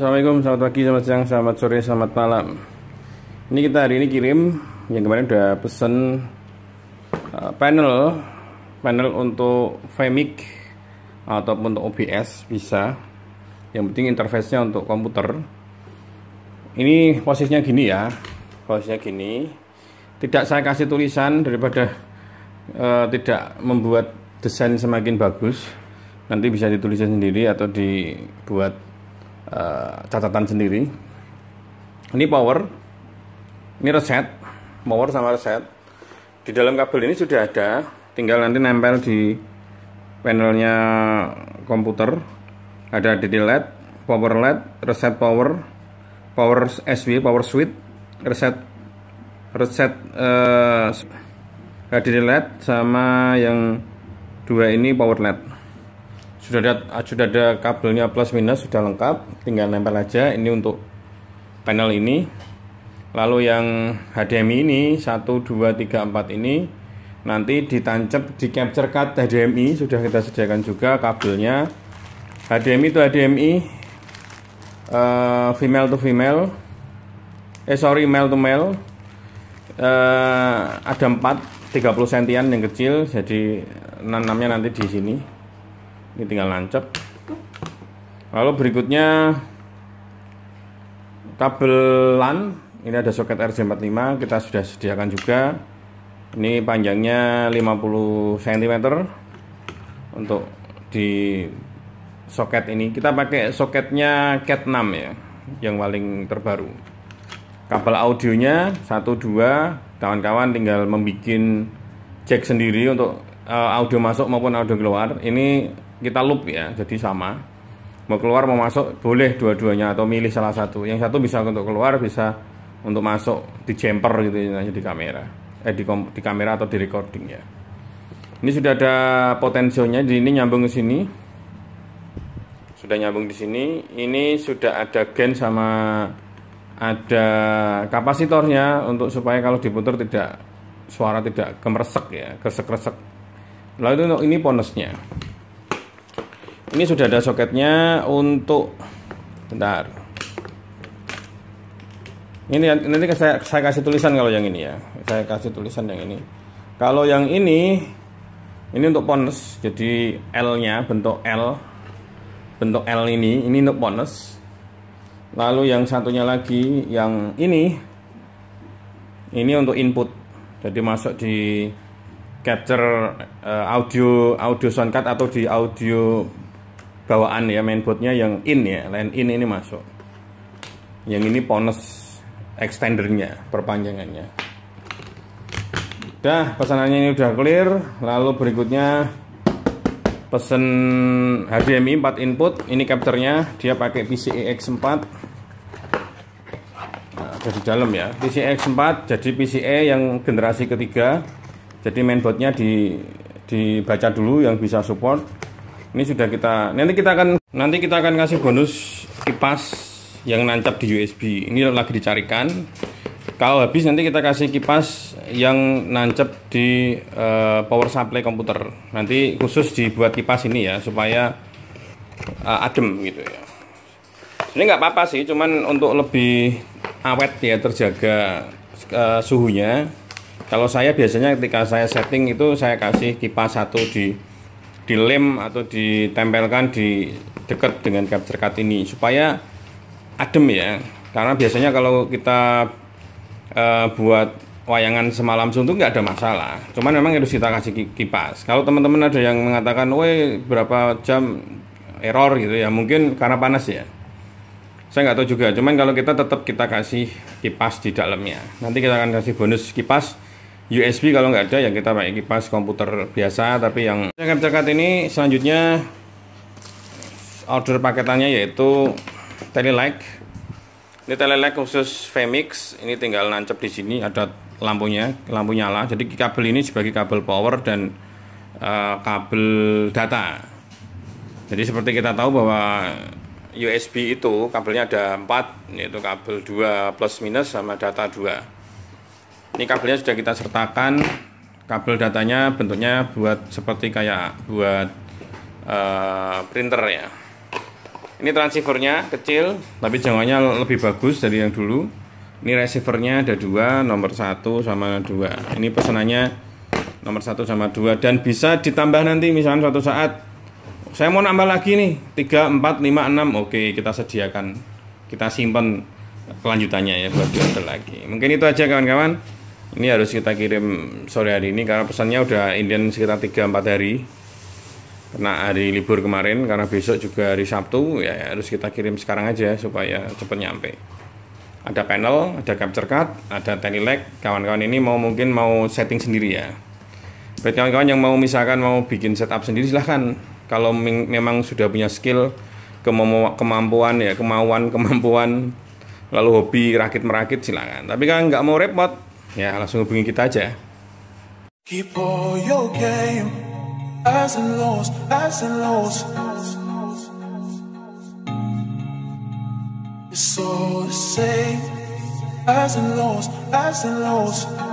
assalamualaikum, selamat pagi, selamat siang, selamat sore, selamat malam. Ini kita hari ini kirim yang kemarin udah pesen uh, panel, panel untuk Femic ataupun untuk OBS bisa. Yang penting interface-nya untuk komputer. Ini posisinya gini ya, posisinya gini. Tidak saya kasih tulisan daripada uh, tidak membuat desain semakin bagus. Nanti bisa ditulisnya sendiri atau dibuat uh, catatan sendiri. Ini power, ini reset, power sama reset. Di dalam kabel ini sudah ada, tinggal nanti nempel di panelnya komputer. Ada DD LED, power LED, reset power, power SW, power switch, reset reset uh, eh, HDD LED sama yang dua ini power LED sudah ada ah, sudah ada kabelnya plus minus sudah lengkap tinggal nempel aja ini untuk panel ini lalu yang HDMI ini 1 2 3 4 ini nanti ditancap di capture card HDMI sudah kita sediakan juga kabelnya HDMI itu HDMI uh, eh, female to female eh sorry male to male uh, ada 4 30 sentian yang kecil jadi nya nanti di sini ini tinggal nancep lalu berikutnya kabel LAN ini ada soket RJ45 kita sudah sediakan juga ini panjangnya 50 cm untuk di soket ini kita pakai soketnya CAT 6 ya yang paling terbaru kabel audionya 1-2 kawan-kawan tinggal membuat jack sendiri untuk eh, audio masuk maupun audio keluar ini kita loop ya jadi sama mau keluar mau masuk boleh dua-duanya atau milih salah satu yang satu bisa untuk keluar bisa untuk masuk di jumper gitu ya, di kamera eh di, di kamera atau di recording ya ini sudah ada potensinya jadi ini nyambung ke sini sudah nyambung di sini ini sudah ada gen sama ada kapasitornya untuk supaya kalau diputar tidak suara tidak kemersek ya kesek-kesek lalu ini ponosnya ini sudah ada soketnya untuk bentar ini nanti saya, saya kasih tulisan kalau yang ini ya saya kasih tulisan yang ini kalau yang ini ini untuk pons, jadi L nya bentuk L bentuk L ini ini untuk pons. lalu yang satunya lagi yang ini ini untuk input jadi masuk di capture uh, audio audio soundcard atau di audio bawaan ya mainboardnya yang in ya line in ini masuk yang ini pones extendernya perpanjangannya udah pesanannya ini udah clear lalu berikutnya pesen HDMI 4 input ini capturnya dia pakai PCIe-X4 nah, ada di dalam ya PCIe-X4 jadi PCIe yang generasi ketiga jadi mainboardnya di dibaca dulu yang bisa support ini sudah kita nanti kita akan nanti kita akan kasih bonus kipas yang nancap di USB ini lagi dicarikan kalau habis nanti kita kasih kipas yang nancap di uh, power supply komputer nanti khusus dibuat kipas ini ya supaya uh, adem gitu ya ini nggak apa-apa sih cuman untuk lebih awet ya terjaga uh, suhunya kalau saya biasanya ketika saya setting itu saya kasih kipas satu di dilem atau ditempelkan di dekat dengan capture card ini supaya adem ya karena biasanya kalau kita e, buat wayangan semalam suntuk nggak ada masalah cuman memang harus kita kasih kipas kalau teman-teman ada yang mengatakan weh berapa jam error gitu ya mungkin karena panas ya saya nggak tahu juga cuman kalau kita tetap kita kasih kipas di dalamnya nanti kita akan kasih bonus kipas USB kalau nggak ada yang kita pakai kipas komputer biasa tapi yang cekat-cekat ini selanjutnya order paketannya yaitu telelight ini telelight khusus Femix ini tinggal nancep di sini ada lampunya lampu nyala jadi kabel ini sebagai kabel power dan uh, kabel data jadi seperti kita tahu bahwa USB itu kabelnya ada 4 yaitu kabel 2 plus minus sama data 2 ini kabelnya sudah kita sertakan kabel datanya bentuknya buat seperti kayak buat uh, printer ya ini transceivernya kecil tapi jangkauannya lebih bagus dari yang dulu ini receivernya ada dua nomor satu sama dua ini pesanannya nomor satu sama dua dan bisa ditambah nanti misalnya suatu saat saya mau nambah lagi nih 3, 4, 5, 6 oke kita sediakan kita simpan kelanjutannya ya buat diambil lagi mungkin itu aja kawan-kawan ini harus kita kirim sore hari ini karena pesannya udah Indian sekitar 3-4 hari karena hari libur kemarin karena besok juga hari Sabtu ya, ya harus kita kirim sekarang aja supaya cepat nyampe ada panel, ada capture card, ada leg. kawan-kawan ini mau mungkin mau setting sendiri ya buat kawan-kawan yang mau misalkan mau bikin setup sendiri silahkan kalau memang sudah punya skill kemampuan ya kemauan kemampuan lalu hobi rakit merakit silahkan tapi kan nggak mau repot Ya, langsung hubungi kita aja. Keep all your game, as a loss, as a loss. It's all the same, as a loss, as a loss.